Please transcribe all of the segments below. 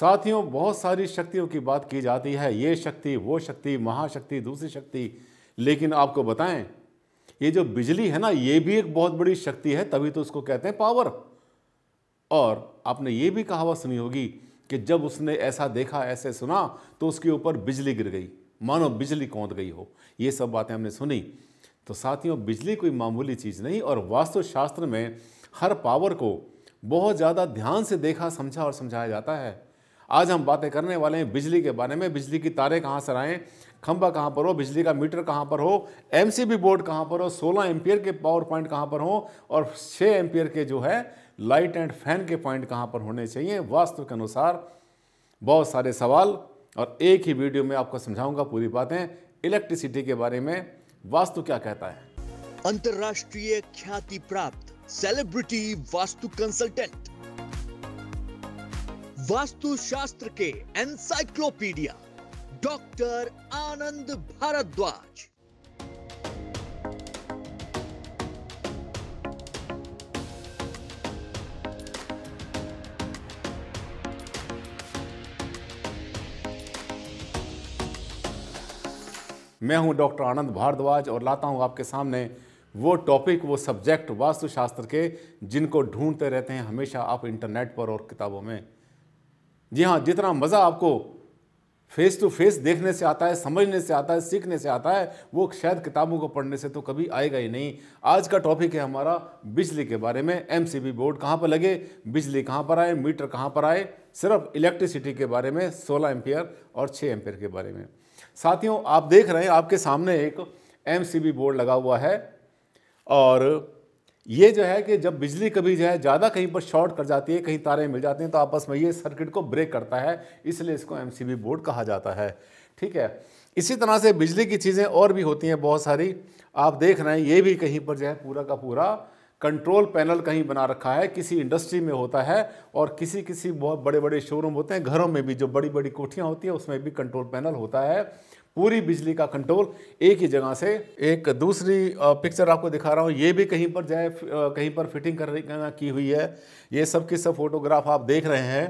साथियों बहुत सारी शक्तियों की बात की जाती है ये शक्ति वो शक्ति महाशक्ति दूसरी शक्ति लेकिन आपको बताएं ये जो बिजली है ना ये भी एक बहुत बड़ी शक्ति है तभी तो उसको कहते हैं पावर और आपने ये भी कहावत सुनी होगी कि जब उसने ऐसा देखा ऐसे सुना तो उसके ऊपर बिजली गिर गई मानो बिजली कौंद गई हो ये सब बातें हमने सुनी तो साथियों बिजली कोई मामूली चीज़ नहीं और वास्तुशास्त्र में हर पावर को बहुत ज़्यादा ध्यान से देखा समझा और समझाया जाता है आज हम बातें करने वाले हैं बिजली के बारे में बिजली की तारें कहाँ से आएँ खंबा कहाँ पर हो बिजली का मीटर कहाँ पर हो एमसीबी बोर्ड कहाँ पर हो 16 एम्पियर के पावर पॉइंट कहाँ पर हो और 6 एम्पियर के जो है लाइट एंड फैन के पॉइंट कहाँ पर होने चाहिए वास्तु के अनुसार बहुत सारे सवाल और एक ही वीडियो में आपको समझाऊंगा पूरी बातें इलेक्ट्रिसिटी के बारे में वास्तु क्या कहता है अंतर्राष्ट्रीय ख्याति प्राप्त सेलिब्रिटी वास्तु कंसल्टेंट वास्तुशास्त्र के एनसाइक्लोपीडिया डॉक्टर आनंद भारद्वाज मैं हूं डॉक्टर आनंद भारद्वाज और लाता हूं आपके सामने वो टॉपिक वो सब्जेक्ट वास्तुशास्त्र के जिनको ढूंढते रहते हैं हमेशा आप इंटरनेट पर और किताबों में जी हाँ जितना मज़ा आपको फेस टू फेस देखने से आता है समझने से आता है सीखने से आता है वो शायद किताबों को पढ़ने से तो कभी आएगा ही नहीं आज का टॉपिक है हमारा बिजली के बारे में एमसीबी बोर्ड कहाँ पर लगे बिजली कहाँ पर आए मीटर कहाँ पर आए सिर्फ इलेक्ट्रिसिटी के बारे में 16 एम्पियर और 6 एम्पियर के बारे में साथियों आप देख रहे हैं आपके सामने एक एम बोर्ड लगा हुआ है और ये जो है कि जब बिजली कभी जो है ज़्यादा कहीं पर शॉर्ट कर जाती है कहीं तारे मिल जाती हैं तो आपस में ये सर्किट को ब्रेक करता है इसलिए इसको एम बोर्ड कहा जाता है ठीक है इसी तरह से बिजली की चीज़ें और भी होती हैं बहुत सारी आप देख रहे हैं ये भी कहीं पर जो है पूरा का पूरा कंट्रोल पैनल कहीं बना रखा है किसी इंडस्ट्री में होता है और किसी किसी बहुत बड़े बड़े शोरूम होते हैं घरों में भी जो बड़ी बड़ी कोठियाँ होती हैं उसमें भी कंट्रोल पैनल होता है पूरी बिजली का कंट्रोल एक ही जगह से एक दूसरी पिक्चर आपको दिखा रहा हूँ ये भी कहीं पर जाए कहीं पर फिटिंग कर की हुई है ये सब की सब फोटोग्राफ आप देख रहे हैं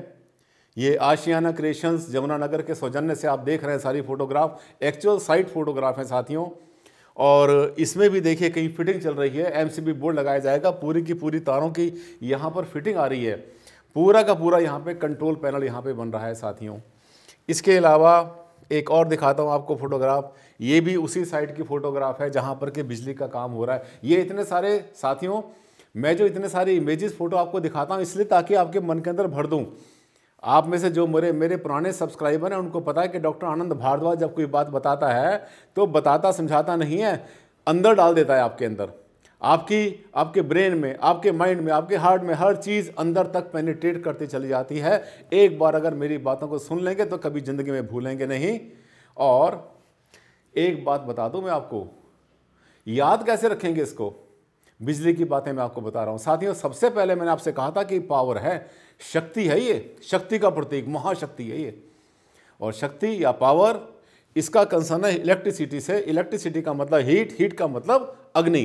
ये आशियाना क्रिएशंस यमुनानगर के सौजन्य से आप देख रहे हैं सारी फोटोग्राफ एक्चुअल साइट फोटोग्राफ हैं साथियों और इसमें भी देखिए कहीं फिटिंग चल रही है एमसीबी बोर्ड लगाया जाएगा पूरी की पूरी तारों की यहाँ पर फिटिंग आ रही है पूरा का पूरा यहाँ पे कंट्रोल पैनल यहाँ पे बन रहा है साथियों इसके अलावा एक और दिखाता हूँ आपको फोटोग्राफ ये भी उसी साइड की फ़ोटोग्राफ है जहाँ पर कि बिजली का काम हो रहा है ये इतने सारे साथियों मैं जो इतने सारे इमेजेस फ़ोटो आपको दिखाता हूँ इसलिए ताकि आपके मन के अंदर भर दूँ आप में से जो मेरे मेरे पुराने सब्सक्राइबर हैं उनको पता है कि डॉक्टर आनंद भारद्वाज जब कोई बात बताता है तो बताता समझाता नहीं है अंदर डाल देता है आपके अंदर आपकी आपके ब्रेन में आपके माइंड में आपके हार्ट में हर चीज़ अंदर तक पेनिट्रेट करती चली जाती है एक बार अगर मेरी बातों को सुन लेंगे तो कभी ज़िंदगी में भूलेंगे नहीं और एक बात बता दूँ मैं आपको याद कैसे रखेंगे इसको बिजली की बातें मैं आपको बता रहा हूँ साथियों सबसे पहले मैंने आपसे कहा था कि पावर है शक्ति है ये शक्ति का प्रतीक महाशक्ति है ये और शक्ति या पावर इसका कंसर्न है इलेक्ट्रिसिटी से इलेक्ट्रिसिटी का मतलब हीट हीट का मतलब अग्नि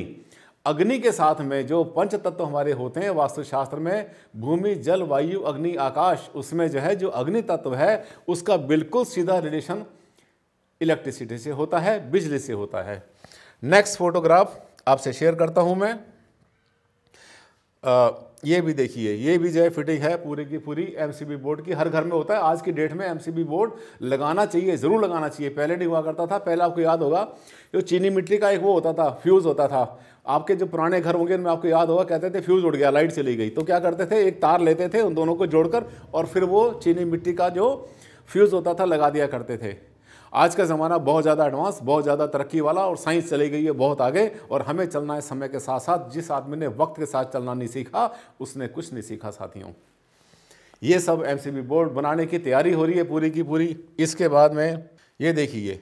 अग्नि के साथ में जो पंच तत्व हमारे होते हैं वास्तुशास्त्र में भूमि जल वायु अग्नि आकाश उसमें जो है जो अग्नि तत्व है उसका बिल्कुल सीधा रिलेशन इलेक्ट्रिसिटी से होता है बिजली से होता है नेक्स्ट फोटोग्राफ आपसे शेयर करता हूं मैं ये भी देखिए ये भी जो है फिटिंग है पूरे की पूरी एमसीबी बोर्ड की हर घर में होता है आज की डेट में एमसीबी बोर्ड लगाना चाहिए ज़रूर लगाना चाहिए पहले नहीं हुआ करता था पहले आपको याद होगा जो चीनी मिट्टी का एक वो होता था फ्यूज़ होता था आपके जो पुराने घर होंगे उनमें आपको याद होगा कहते थे फ्यूज़ उड़ गया लाइट चली गई तो क्या करते थे एक तार लेते थे उन दोनों को जोड़कर और फिर वो चीनी मिट्टी का जो फ्यूज़ होता था लगा दिया करते थे आज का ज़माना बहुत ज़्यादा एडवांस बहुत ज़्यादा तरक्की वाला और साइंस चली गई है बहुत आगे और हमें चलना है समय के साथ साथ जिस आदमी ने वक्त के साथ चलना नहीं सीखा उसने कुछ नहीं सीखा साथियों ये सब एमसीबी बोर्ड बनाने की तैयारी हो रही है पूरी की पूरी इसके बाद में ये देखिए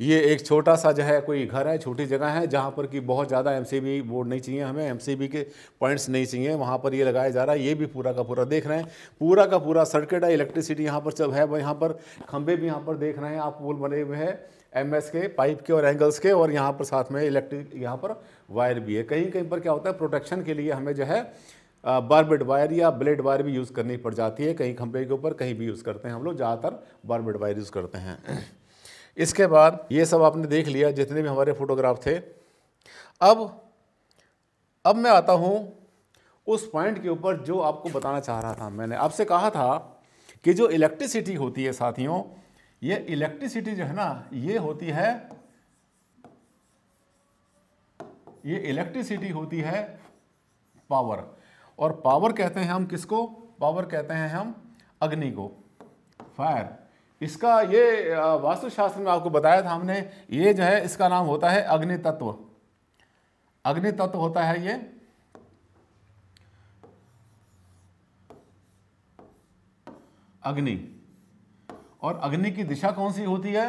ये एक छोटा सा जो है कोई घर है छोटी जगह है जहाँ पर कि बहुत ज़्यादा एम बोर्ड नहीं चाहिए हमें एम के पॉइंट्स नहीं चाहिए वहाँ पर ये लगाया जा रहा है ये भी पूरा का पूरा देख रहे हैं पूरा का पूरा सर्किट है इलेक्ट्रिसिटी यहाँ पर सब है यहाँ पर खंभे भी यहाँ पर देख रहे हैं आप पोल बने हुए हैं एम के पाइप के और एंगल्स के और यहाँ पर साथ में इलेक्ट्रिक यहाँ पर वायर भी है कहीं कहीं पर क्या होता है प्रोटेक्शन के लिए हमें जो है बारबेड वायर या ब्लेड वायर भी यूज़ करनी पड़ जाती है कहीं खंभे के ऊपर कहीं भी यूज़ करते हैं हम लोग ज़्यादातर बारबेड वायर यूज़ करते हैं इसके बाद ये सब आपने देख लिया जितने भी हमारे फोटोग्राफ थे अब अब मैं आता हूँ उस पॉइंट के ऊपर जो आपको बताना चाह रहा था मैंने आपसे कहा था कि जो इलेक्ट्रिसिटी होती है साथियों ये इलेक्ट्रिसिटी जो है ना ये होती है ये इलेक्ट्रिसिटी होती है पावर और पावर कहते हैं हम किसको पावर कहते हैं हम अग्नि को फायर इसका ये वास्तुशास्त्र में आपको बताया था हमने ये जो है इसका नाम होता है अग्नि तत्व अग्नि तत्व होता है ये अग्नि और अग्नि की दिशा कौन सी होती है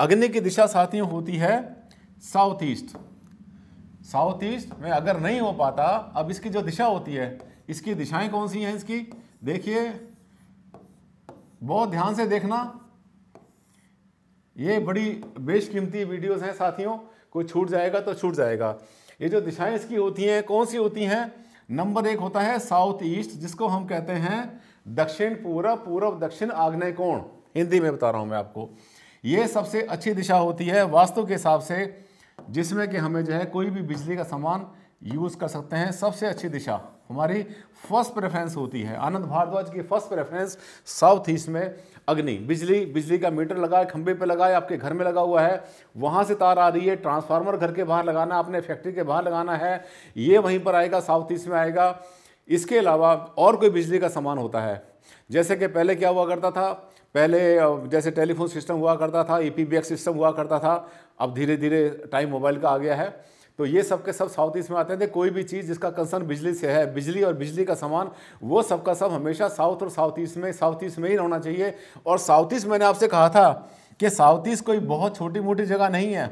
अग्नि की दिशा साथियों होती है साउथ ईस्ट साउथ ईस्ट में अगर नहीं हो पाता अब इसकी जो दिशा होती है इसकी दिशाएं कौन सी हैं इसकी देखिए बहुत ध्यान से देखना ये बड़ी बेशकीमती वीडियोस हैं साथियों कोई छूट जाएगा तो छूट जाएगा ये जो दिशाएं इसकी होती हैं कौन सी होती हैं नंबर एक होता है साउथ ईस्ट जिसको हम कहते हैं दक्षिण पूरा पूर्व दक्षिण आग्नेय कोण हिंदी में बता रहा हूं मैं आपको ये सबसे अच्छी दिशा होती है वास्तु के हिसाब से जिसमें कि हमें जो है कोई भी बिजली का सामान यूज़ कर सकते हैं सबसे अच्छी दिशा हमारी फर्स्ट प्रेफरेंस होती है आनंद भारद्वाज की फर्स्ट प्रेफरेंस साउथ ईस्ट में अग्नि बिजली बिजली का मीटर लगा है खंबे पे लगा है आपके घर में लगा हुआ है वहाँ से तार आ रही है ट्रांसफार्मर घर के बाहर लगाना अपने फैक्ट्री के बाहर लगाना है ये वहीं पर आएगा साउथ ईस्ट में आएगा इसके अलावा और कोई बिजली का सामान होता है जैसे कि पहले क्या हुआ करता था पहले जैसे टेलीफोन सिस्टम हुआ करता था ई e सिस्टम हुआ करता था अब धीरे धीरे टाइम मोबाइल का आ गया है तो ये सब के सब साउथ ईस्ट में आते थे कोई भी चीज़ जिसका कंसर्न बिजली से है बिजली और बिजली का सामान वो सब का सब हमेशा साउथ और साउथ ईस्ट में साउथ ईस्ट में ही रहना चाहिए और साउथ ईस्ट मैंने आपसे कहा था कि साउथ ईस्ट कोई बहुत छोटी मोटी जगह नहीं है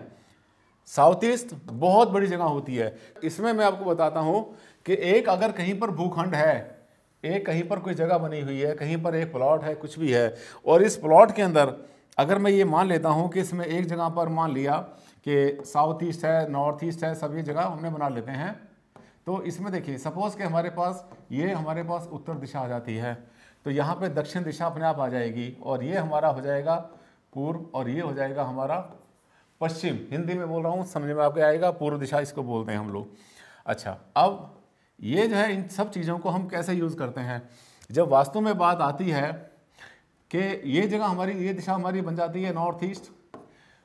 साउथ ईस्ट बहुत बड़ी जगह होती है इसमें मैं आपको बताता हूँ कि एक अगर कहीं पर भूखंड है एक कहीं पर कोई जगह बनी हुई है कहीं पर एक प्लॉट है कुछ भी है और इस प्लॉट के अंदर अगर मैं ये मान लेता हूँ कि इसमें एक जगह पर मान लिया कि साउथ ईस्ट है नॉर्थ ईस्ट है सभी जगह हमने बना लेते हैं तो इसमें देखिए सपोज़ कि हमारे पास ये हमारे पास उत्तर दिशा आ जाती है तो यहाँ पे दक्षिण दिशा अपने आप आ जाएगी और ये हमारा हो जाएगा पूर्व और ये हो जाएगा हमारा पश्चिम हिंदी में बोल रहा हूँ समझ में आपके आएगा पूर्व दिशा इसको बोलते हैं हम लोग अच्छा अब ये जो है इन सब चीज़ों को हम कैसे यूज़ करते हैं जब वास्तव में बात आती है कि ये जगह हमारी ये दिशा हमारी बन जाती है नॉर्थ ईस्ट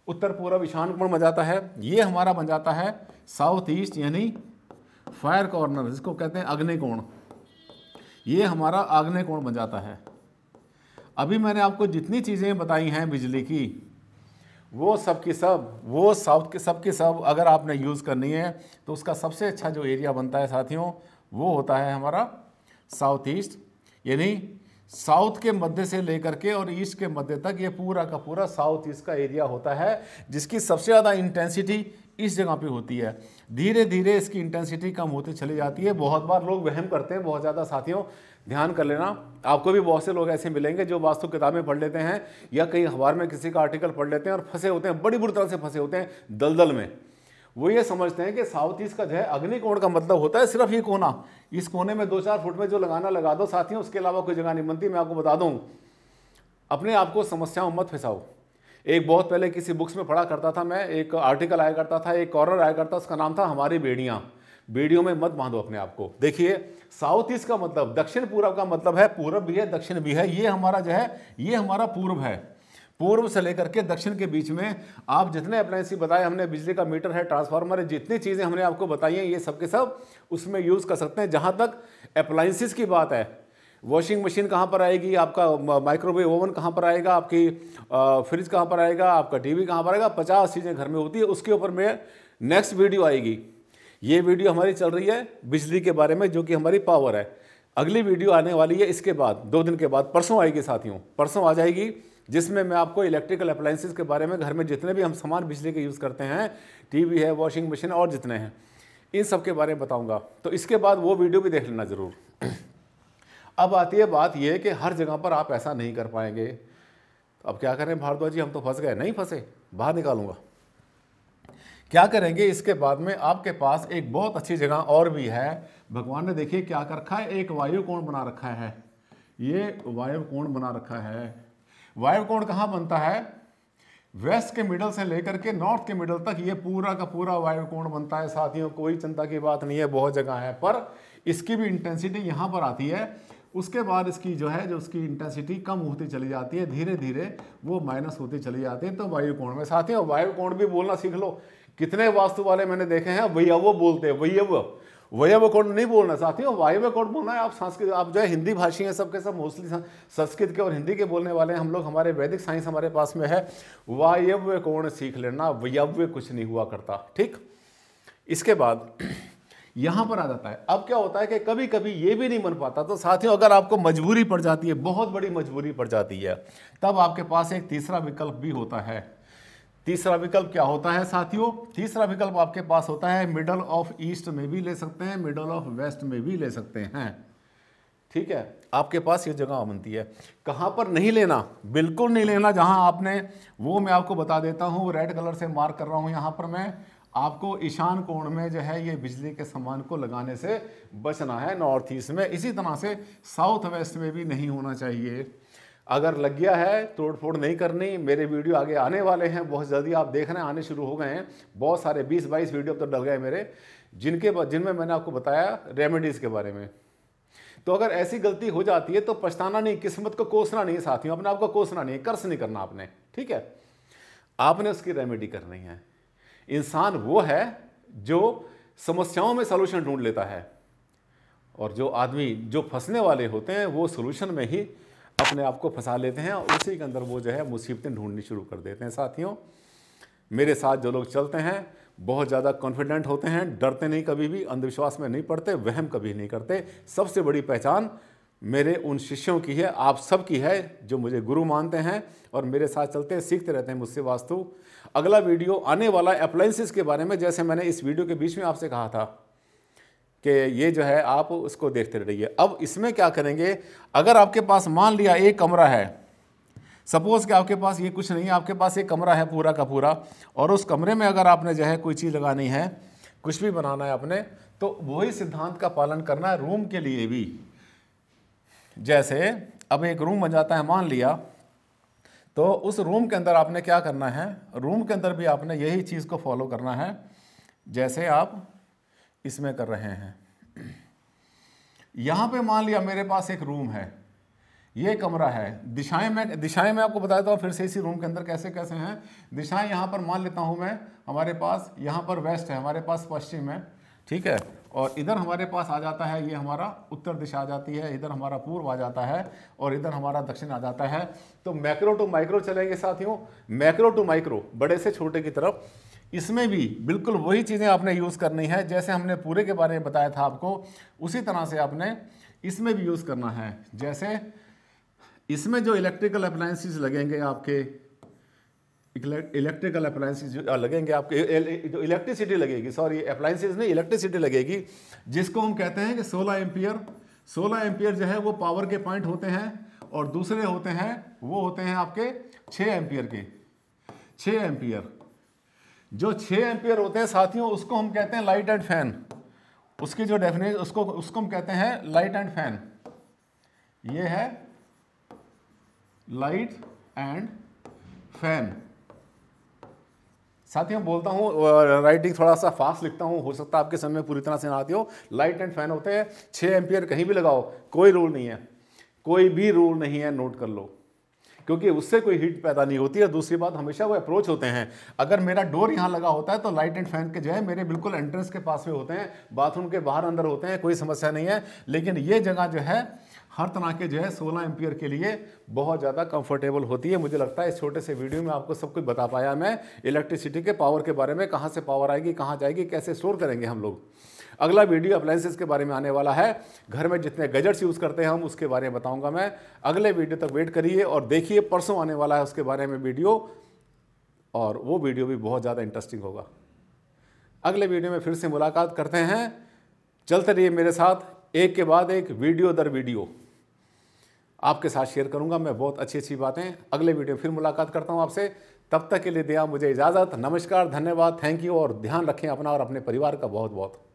उत्तर पूर्व ईशान कोण बन जाता है ये हमारा बन जाता है साउथ ईस्ट यानी फायर कॉर्नर जिसको कहते हैं अग्नि कोण ये हमारा आग्नेय कोण बन जाता है अभी मैंने आपको जितनी चीज़ें बताई हैं बिजली की वो सब की सब वो साउथ के सब के सब अगर आपने यूज़ करनी है तो उसका सबसे अच्छा जो एरिया बनता है साथियों वो होता है हमारा साउथ ईस्ट यानी साउथ के मध्य से लेकर के और ईस्ट के मध्य तक ये पूरा का पूरा साउथ ईस्ट का एरिया होता है जिसकी सबसे ज़्यादा इंटेंसिटी इस जगह पे होती है धीरे धीरे इसकी इंटेंसिटी कम होती चली जाती है बहुत बार लोग वहम करते हैं बहुत ज़्यादा साथियों ध्यान कर लेना आपको भी बहुत से लोग ऐसे मिलेंगे जो वास्तु किताबें पढ़ लेते हैं या कहीं अखबार में किसी का आर्टिकल पढ़ लेते हैं और फंसे होते हैं बड़ी बुरी तरह से फंसे होते हैं दलदल में वो ये समझते हैं कि साउथ ईस्ट का जो है अग्निकोण का मतलब होता है सिर्फ ये कोना इस कोने में दो चार फुट में जो लगाना लगा दो साथियों उसके अलावा कोई जगह नहीं बनती मैं आपको बता दूँ अपने आप को समस्याओं मत फंसाओ एक बहुत पहले किसी बुक्स में पढ़ा करता था मैं एक आर्टिकल आया करता था एक कॉर्नर आया करता उसका नाम था हमारी बेड़ियाँ बेड़ियों में मत बांधो अपने आप को देखिए साउथ ईस्ट का मतलब दक्षिण पूर्व का मतलब है पूर्व भी है दक्षिण भी है ये हमारा जो है ये हमारा पूर्व है पूर्व से लेकर के दक्षिण के बीच में आप जितने अप्लायंसी बताए हमने बिजली का मीटर है ट्रांसफार्मर है जितनी चीज़ें हमने आपको बताई हैं ये सब के सब उसमें यूज़ कर सकते हैं जहाँ तक अप्लायंसिस की बात है वॉशिंग मशीन कहाँ पर आएगी आपका माइक्रोवेव ओवन कहाँ पर आएगा आपकी फ्रिज कहाँ पर आएगा आपका टीवी कहाँ पर आएगा पचास चीज़ें घर में होती है उसके ऊपर में नेक्स्ट वीडियो आएगी ये वीडियो हमारी चल रही है बिजली के बारे में जो कि हमारी पावर है अगली वीडियो आने वाली है इसके बाद दो दिन के बाद परसों आएगी साथियों परसों आ जाएगी जिसमें मैं आपको इलेक्ट्रिकल अप्लाइंसिस के बारे में घर में जितने भी हम सामान बिजली के यूज़ करते हैं टीवी है वॉशिंग मशीन और जितने हैं इन सब के बारे में बताऊंगा तो इसके बाद वो वीडियो भी देख लेना ज़रूर अब आती है बात यह कि हर जगह पर आप ऐसा नहीं कर पाएंगे तो अब क्या करें भारद्वाज जी हम तो फंस गए नहीं फंसे बाहर निकालूंगा क्या करेंगे इसके बाद में आपके पास एक बहुत अच्छी जगह और भी है भगवान ने देखिए क्या कर रखा है एक वायु कोण बना रखा है ये वायु कोण बना रखा है वायु कोण कहाँ बनता है वेस्ट के मिडल से लेकर के नॉर्थ के मिडल तक ये पूरा का पूरा वायु कोण बनता है साथियों कोई चिंता की बात नहीं है बहुत जगह है पर इसकी भी इंटेंसिटी यहाँ पर आती है उसके बाद इसकी जो है जो उसकी इंटेंसिटी कम होती चली जाती है धीरे धीरे वो माइनस होती चली जाती है तो वायु कोण में साथियों वायु कोण भी बोलना सीख लो कितने वास्तु वाले मैंने देखे हैं वैयव बोलते हैं वैयव वयव अकाउंट नहीं बोलना साथियों वायव अकाउंट बोलना है आप संस्कृत आप जो है हिंदी भाषी हैं सबके सब मोस्टली संस्कृत के और हिंदी के बोलने वाले हैं हम लोग हमारे वैदिक साइंस हमारे पास में है वायव्य कोण सीख लेना वयव्य कुछ नहीं हुआ करता ठीक इसके बाद यहाँ पर आ जाता है अब क्या होता है कि कभी कभी ये भी नहीं बन पाता तो साथियों अगर आपको मजबूरी पड़ जाती है बहुत बड़ी मजबूरी पड़ जाती है तब आपके पास एक तीसरा विकल्प भी होता है तीसरा विकल्प क्या होता है साथियों तीसरा विकल्प आपके पास होता है मिडल ऑफ ईस्ट में भी ले सकते हैं मिडल ऑफ वेस्ट में भी ले सकते हैं ठीक है आपके पास ये जगह बनती है कहाँ पर नहीं लेना बिल्कुल नहीं लेना जहाँ आपने वो मैं आपको बता देता हूँ रेड कलर से मार्क कर रहा हूँ यहाँ पर मैं आपको ईशान कोण में जो है ये बिजली के सामान को लगाने से बचना है नॉर्थ ईस्ट में इसी तरह से साउथ वेस्ट में भी नहीं होना चाहिए अगर लग गया है तोड़ फोड़ नहीं करनी मेरे वीडियो आगे आने वाले हैं बहुत जल्दी आप देख रहे हैं आने शुरू हो गए हैं बहुत सारे बीस बाईस वीडियो तो डल गए मेरे जिनके जिनमें मैंने आपको बताया रेमेडीज़ के बारे में तो अगर ऐसी गलती हो जाती है तो पछताना नहीं किस्मत को कोसना नहीं साथियों अपने आप को कोसना नहीं कर्स नहीं करना आपने ठीक है आपने उसकी रेमेडी करनी है इंसान वो है जो समस्याओं में सोल्यूशन ढूंढ लेता है और जो आदमी जो फंसने वाले होते हैं वो सोल्यूशन में ही अपने आप को फंसा लेते हैं और उसी के अंदर वो जो है मुसीबतें ढूंढनी शुरू कर देते हैं साथियों मेरे साथ जो लोग चलते हैं बहुत ज़्यादा कॉन्फिडेंट होते हैं डरते नहीं कभी भी अंधविश्वास में नहीं पड़ते वहम कभी नहीं करते सबसे बड़ी पहचान मेरे उन शिष्यों की है आप सब की है जो मुझे गुरु मानते हैं और मेरे साथ चलते हैं सीखते रहते हैं मुझसे वास्तु अगला वीडियो आने वाला अप्लाइंसिस के बारे में जैसे मैंने इस वीडियो के बीच में आपसे कहा था कि ये जो है आप उसको देखते रहिए अब इसमें क्या करेंगे अगर आपके पास मान लिया एक कमरा है सपोज़ कि आपके पास ये कुछ नहीं है आपके पास एक कमरा है पूरा का पूरा और उस कमरे में अगर आपने जो है कोई चीज़ लगानी है कुछ भी बनाना है आपने तो वही सिद्धांत का पालन करना है रूम के लिए भी जैसे अब एक रूम बन जाता है मान लिया तो उस रूम के अंदर आपने क्या करना है रूम के अंदर भी आपने यही चीज़ को फॉलो करना है जैसे आप इसमें कर रहे हैं यहां पे मान लिया मेरे पास एक रूम है ये कमरा है दिशाएं मैं दिशाएं मैं आपको बताता हूँ फिर से इसी रूम के अंदर कैसे कैसे हैं दिशाएं यहाँ पर मान लेता हूँ मैं हमारे पास यहाँ पर वेस्ट है हमारे पास पश्चिम है ठीक है और इधर हमारे पास आ जाता है ये हमारा उत्तर दिशा आ जाती है इधर हमारा पूर्व आ जाता है और इधर हमारा दक्षिण आ जाता है तो मैक्रो टू माइक्रो चलेंगे साथियों मैक्रो टू माइक्रो बड़े से छोटे की तरफ इसमें भी बिल्कुल वही चीज़ें आपने यूज़ करनी है जैसे हमने पूरे के बारे में बताया था आपको उसी तरह से आपने इसमें भी यूज़ करना है जैसे इसमें जो इलेक्ट्रिकल अप्लाइंसिस लगेंगे आपके इलेक्ट्रिकल अप्लायंसेज लगेंगे आपके जो इलेक्ट्रिसिटी लगेगी सॉरी अप्लायंसेज नहीं इलेक्ट्रिसिटी लगेगी जिसको हम कहते हैं कि 16 एम्पियर 16 एम्पियर जो है वो पावर के पॉइंट होते हैं और दूसरे होते हैं वो होते हैं आपके 6 एम्पियर के 6 एम्पियर जो छः एम्पियर होते हैं साथियों उसको हम कहते हैं लाइट एंड फैन उसकी जो डेफिनेशन उसको उसको हम कहते हैं लाइट एंड फैन ये है लाइट एंड फैन साथियों बोलता हूँ राइटिंग थोड़ा सा फास्ट लिखता हूँ हो सकता है आपके समय पूरी तरह से ना आती हो लाइट एंड फैन होते हैं छः एम्पियर कहीं भी लगाओ कोई रूल नहीं है कोई भी रूल नहीं है नोट कर लो क्योंकि उससे कोई हीट पैदा नहीं होती है दूसरी बात हमेशा वो अप्रोच होते हैं अगर मेरा डोर यहाँ लगा होता है तो लाइट एंड फैन के जो है मेरे बिल्कुल एंट्रेंस के पास में होते हैं बाथरूम के बाहर अंदर होते हैं कोई समस्या नहीं है लेकिन ये जगह जो है हर तरह के जो है सोलह एम्पियर के लिए बहुत ज़्यादा कंफर्टेबल होती है मुझे लगता है इस छोटे से वीडियो में आपको सब कुछ बता पाया मैं इलेक्ट्रिसिटी के पावर के बारे में कहाँ से पावर आएगी कहाँ जाएगी कैसे स्टोर करेंगे हम लोग अगला वीडियो अप्लाइंसेस के बारे में आने वाला है घर में जितने गजट्स यूज़ करते हैं हम उसके बारे में बताऊँगा मैं अगले वीडियो तक वेट करिए और देखिए परसों आने वाला है उसके बारे में वीडियो और वो वीडियो भी बहुत ज़्यादा इंटरेस्टिंग होगा अगले वीडियो में फिर से मुलाकात करते हैं चलते रहिए मेरे साथ एक के बाद एक वीडियो दर वीडियो आपके साथ शेयर करूंगा मैं बहुत अच्छी अच्छी बातें अगले वीडियो में फिर मुलाकात करता हूं आपसे तब तक के लिए दिया मुझे इजाज़त नमस्कार धन्यवाद थैंक यू और ध्यान रखें अपना और अपने परिवार का बहुत बहुत